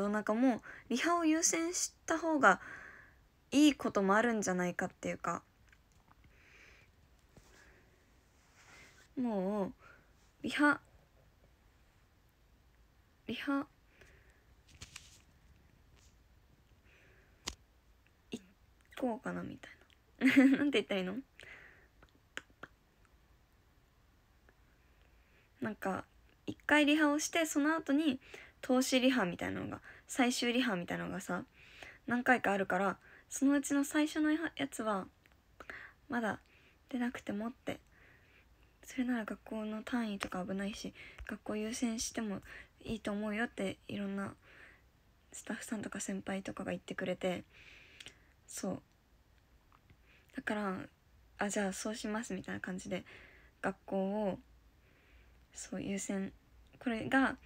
の中もリハを優先した方がいいこともあるんじゃないかっていうかもうリハリハ行こうかなみたいな なんて言ったらいいのなんか一回リハをしてその後に投資リハみたいなのが最終リハみたいなのがさ何回かあるからそのうちの最初のやつはまだ出なくてもってそれなら学校の単位とか危ないし学校優先してもいいと思うよっていろんなスタッフさんとか先輩とかが言ってくれてそうだからあじゃあそうしますみたいな感じで学校をそう優先これが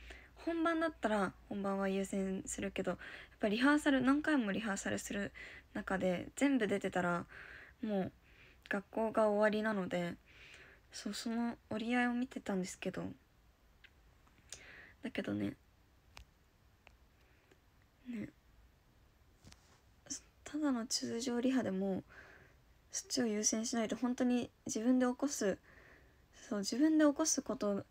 本番だったら本番は優先するけどやっぱリハーサル何回もリハーサルする中で全部出てたらもう学校が終わりなのでそうその折り合いを見てたんですけどだけどねねただの通常リハでもそっちを優先しないと本当に自分で起こすそう自分で起こすこと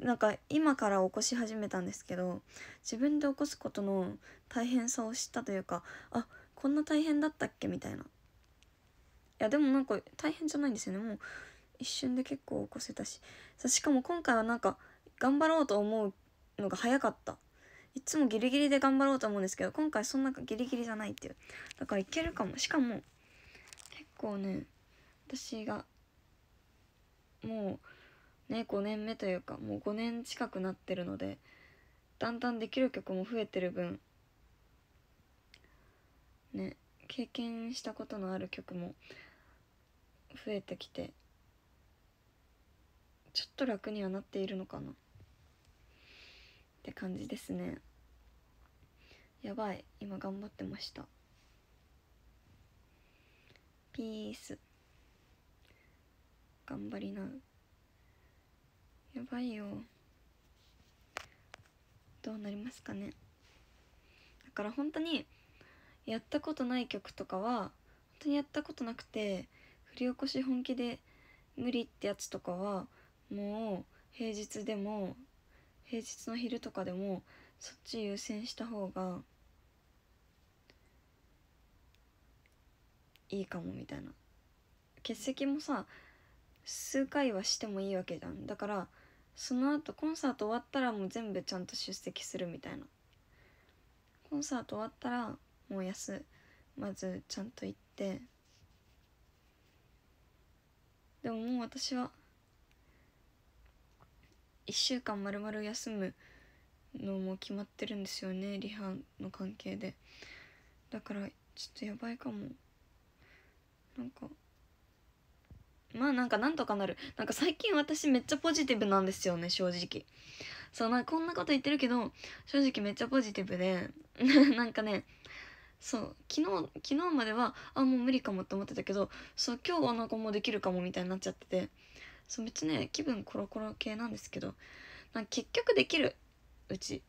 なんか今から起こし始めたんですけど自分で起こすことの大変さを知ったというかあこんな大変だったっけみたいないやでもなんか大変じゃないんですよねもう一瞬で結構起こせたしさしかも今回はなんか頑張ろうと思うのが早かったいつもギリギリで頑張ろうと思うんですけど今回そんなギリギリじゃないっていうだからいけるかもしかも結構ね私がもうね5年目というかもう5年近くなってるのでだんだんできる曲も増えてる分ね経験したことのある曲も増えてきてちょっと楽にはなっているのかなって感じですねやばい今頑張ってましたピース頑張りなやばいよどうなりますかねだから本当にやったことない曲とかは本当にやったことなくて振り起こし本気で無理ってやつとかはもう平日でも平日の昼とかでもそっち優先した方がいいかもみたいな欠席もさ数回はしてもいいわけじゃんだからその後コンサート終わったらもう全部ちゃんと出席するみたいなコンサート終わったらもう休まずちゃんと行ってでももう私は1週間まるまる休むのも決まってるんですよねリハの関係でだからちょっとやばいかもなんかまあなんかなんとかなるなんか最近私めっちゃポジティブなんですよね正直そうなんこんなこと言ってるけど正直めっちゃポジティブで なんかねそう昨日昨日まではあもう無理かもって思ってたけどそう今日はなんかもうできるかもみたいになっちゃっててそうめっちゃね気分コロコロ系なんですけどなんか結局できるうち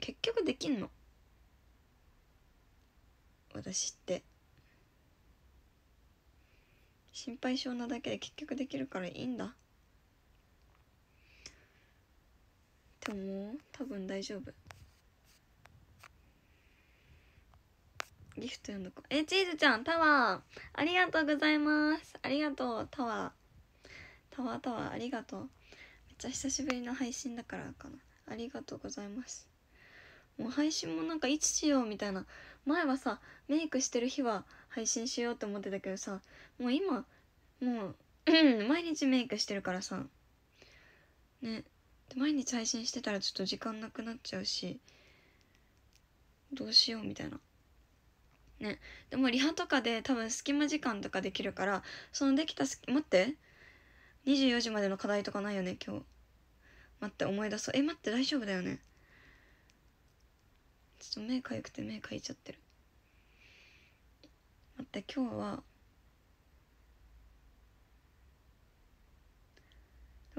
結局できんの私って。心配性なだけで結局できるからいいんだでも多分大丈夫ギフト読んどこえチーズちゃんタワーありがとうございますありがとうタワータワータワーありがとうめっちゃ久しぶりの配信だからかなありがとうございますもう配信もなんかいつしようみたいな前はさメイクしてる日は配信しようと思ってたけどさもう今もう、うん、毎日メイクしてるからさね毎日配信してたらちょっと時間なくなっちゃうしどうしようみたいなねでもリハとかで多分隙間時間とかできるからそのできたす待って24時までの課題とかないよね今日待って思い出そうえ待って大丈夫だよねちょっと目かゆくて目かいちゃってる待って今日は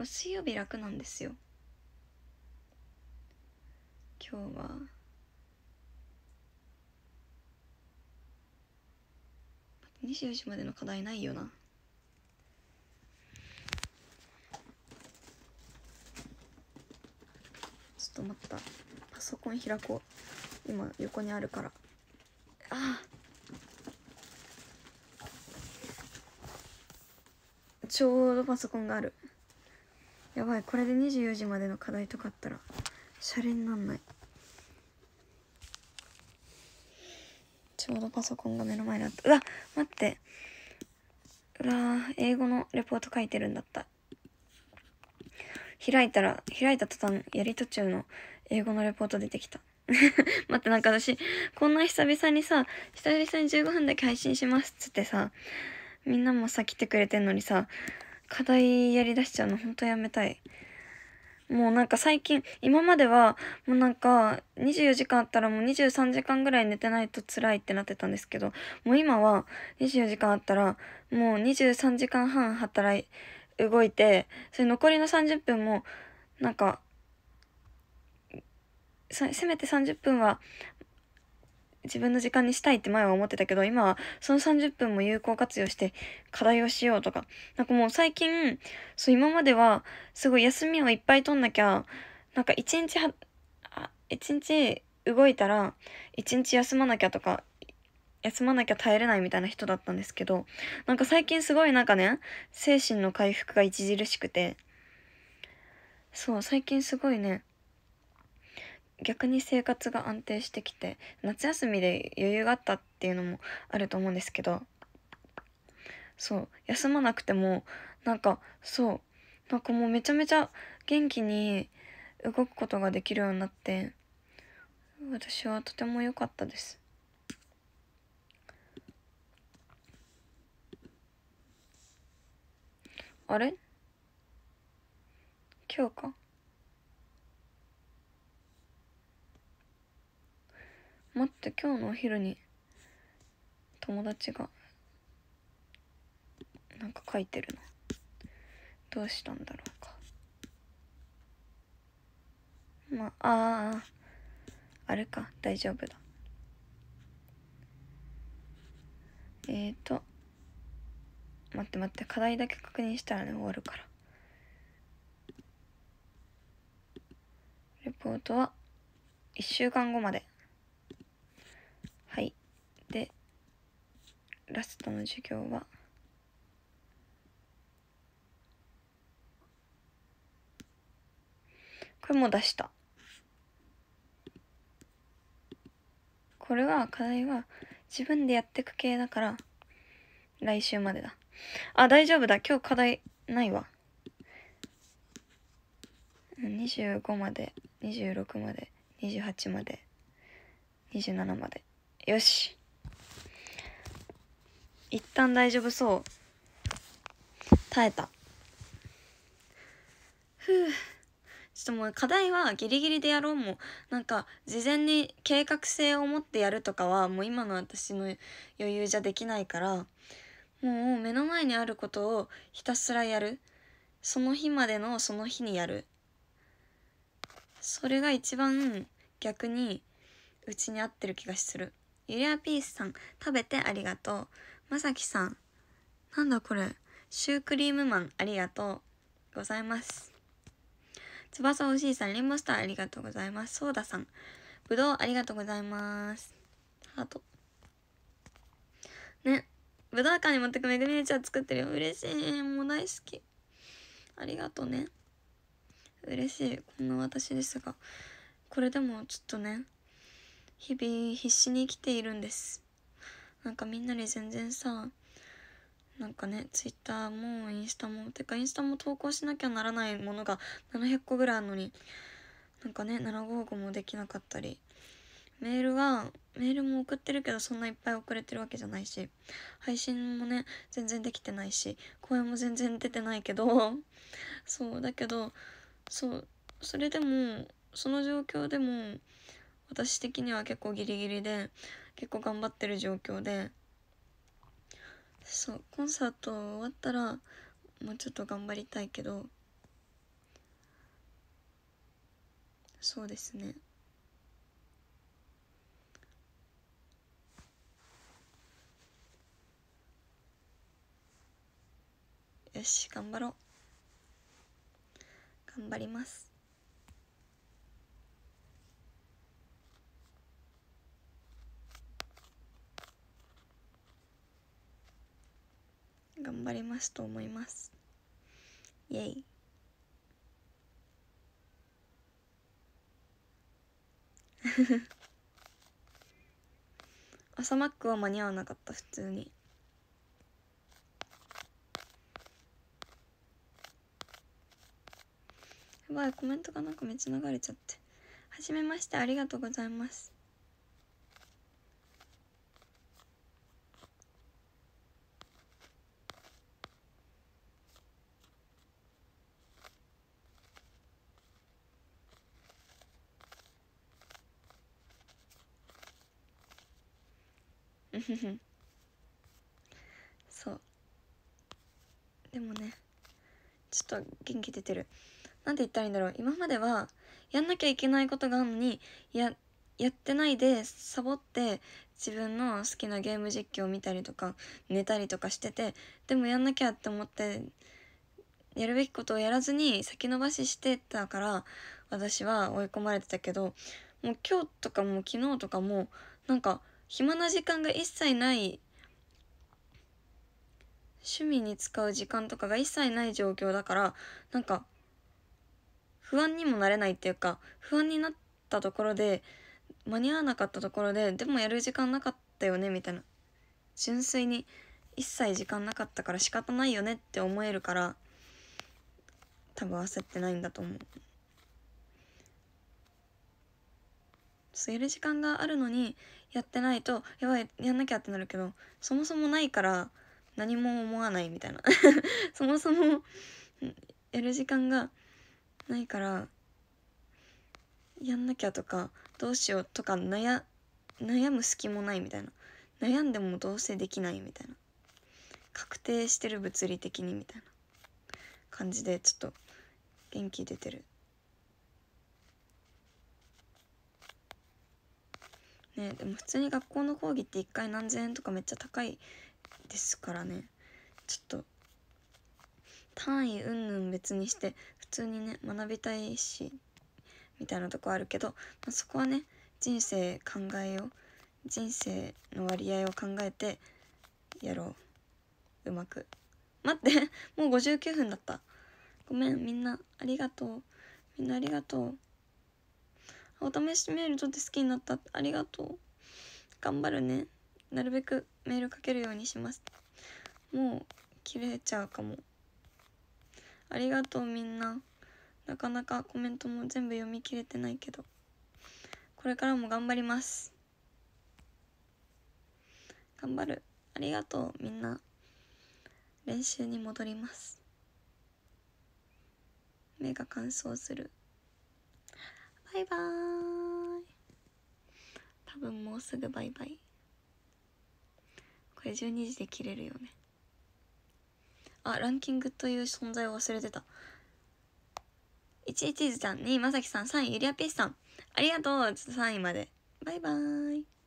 水曜日楽なんですよ今日は24時までの課題ないよなちょっと待ったパソコン開こう今横にあるからあちょうどパソコンがあるやばいこれで24時までの課題とかあったらシャレになんないちょうどパソコンが目の前にあったうわ待ってうわ英語のレポート書いてるんだった開いたら開いた途端やり途中の英語のレポート出てきた 待ってなんか私、こんな久々にさ、久々に15分だけ配信しますっつってさ、みんなもさ来てくれてんのにさ、課題やりだしちゃうのほんとやめたい。もうなんか最近、今までは、もうなんか、24時間あったらもう23時間ぐらい寝てないと辛いってなってたんですけど、もう今は24時間あったら、もう23時間半働い、動いて、それ残りの30分も、なんか、せめて30分は自分の時間にしたいって前は思ってたけど、今はその30分も有効活用して課題をしようとか。なんかもう最近、そう今まではすごい休みをいっぱい取んなきゃ、なんか一日は、一日動いたら一日休まなきゃとか、休まなきゃ耐えれないみたいな人だったんですけど、なんか最近すごいなんかね、精神の回復が著しくて、そう、最近すごいね、逆に生活が安定してきて夏休みで余裕があったっていうのもあると思うんですけどそう休まなくてもなんかそうなんかもうめちゃめちゃ元気に動くことができるようになって私はとても良かったです。あれ今日か待って今日のお昼に友達がなんか書いてるなどうしたんだろうかまあああれか大丈夫だえーと待って待って課題だけ確認したらね終わるからレポートは1週間後まででラストの授業はこれも出したこれは課題は自分でやってく系だから来週までだあ大丈夫だ今日課題ないわ25まで26まで28まで27までよし一旦大丈夫そう耐えたふうちょっともう課題はギリギリでやろうもなんか事前に計画性を持ってやるとかはもう今の私の余裕じゃできないからもう目の前にあることをひたすらやるその日までのその日にやるそれが一番逆にうちに合ってる気がするゆりあピースさん食べてありがとうまさきさん。なんだこれ。シュークリームマン、ありがとうございます。翼おしいさん、リンボスター、ありがとうございます。ソーダさん、ぶどう、ありがとうございます。ハート。ね。ぶどう館に持ってくめぐみねちゃん作ってるよ。嬉しい。もう大好き。ありがとうね。嬉しい。こんな私ですが。これでもちょっとね、日々必死に生きているんです。なんかみんなで全然さなんかねツイッターもインスタもてかインスタも投稿しなきゃならないものが700個ぐらいあるのになんかね755もできなかったりメールはメールも送ってるけどそんないっぱい送れてるわけじゃないし配信もね全然できてないし公演も全然出てないけど そうだけどそうそれでもその状況でも私的には結構ギリギリで結構頑張ってる状況でそうコンサート終わったらもうちょっと頑張りたいけどそうですねよし頑張ろう頑張ります頑張りますと思いますイエイ 朝マックは間に合わなかった普通にやばいコメントがなんかめっちゃ流れちゃってはじめましてありがとうございますそうでもねちょっと元気出てる何て言ったらいいんだろう今まではやんなきゃいけないことがあるのにややってないでサボって自分の好きなゲーム実況を見たりとか寝たりとかしててでもやんなきゃって思ってやるべきことをやらずに先延ばししてたから私は追い込まれてたけどもう今日とかも昨日とかもなんか暇な時間が一切ない趣味に使う時間とかが一切ない状況だからなんか不安にもなれないっていうか不安になったところで間に合わなかったところででもやる時間なかったよねみたいな純粋に一切時間なかったから仕方ないよねって思えるから多分焦ってないんだと思う。そうやる時間があるのにやってないとやばいやんなきゃってなるけどそもそもないから何も思わないみたいな そもそもやる時間がないからやんなきゃとかどうしようとか悩悩む隙もないみたいな悩んでもどうせできないみたいな確定してる物理的にみたいな感じでちょっと元気出てるねでも普通に学校の講義って1回何千円とかめっちゃ高いですからねちょっと単位うんぬん別にして普通にね学びたいしみたいなとこあるけど、まあ、そこはね人生考えよう人生の割合を考えてやろううまく待ってもう59分だったごめんみんなありがとうみんなありがとうお試しメールちょっと好きになった。ありがとう。頑張るね。なるべくメールかけるようにします。もう切れちゃうかも。ありがとうみんな。なかなかコメントも全部読み切れてないけど。これからも頑張ります。頑張る。ありがとうみんな。練習に戻ります。目が乾燥する。バイバーイ。分もうすぐバイバイこれ12時で切れるよねあランキングという存在を忘れてた1ズちゃん2位まさきさん3位ゆりあぴーさんありがとう3位までバイバーイ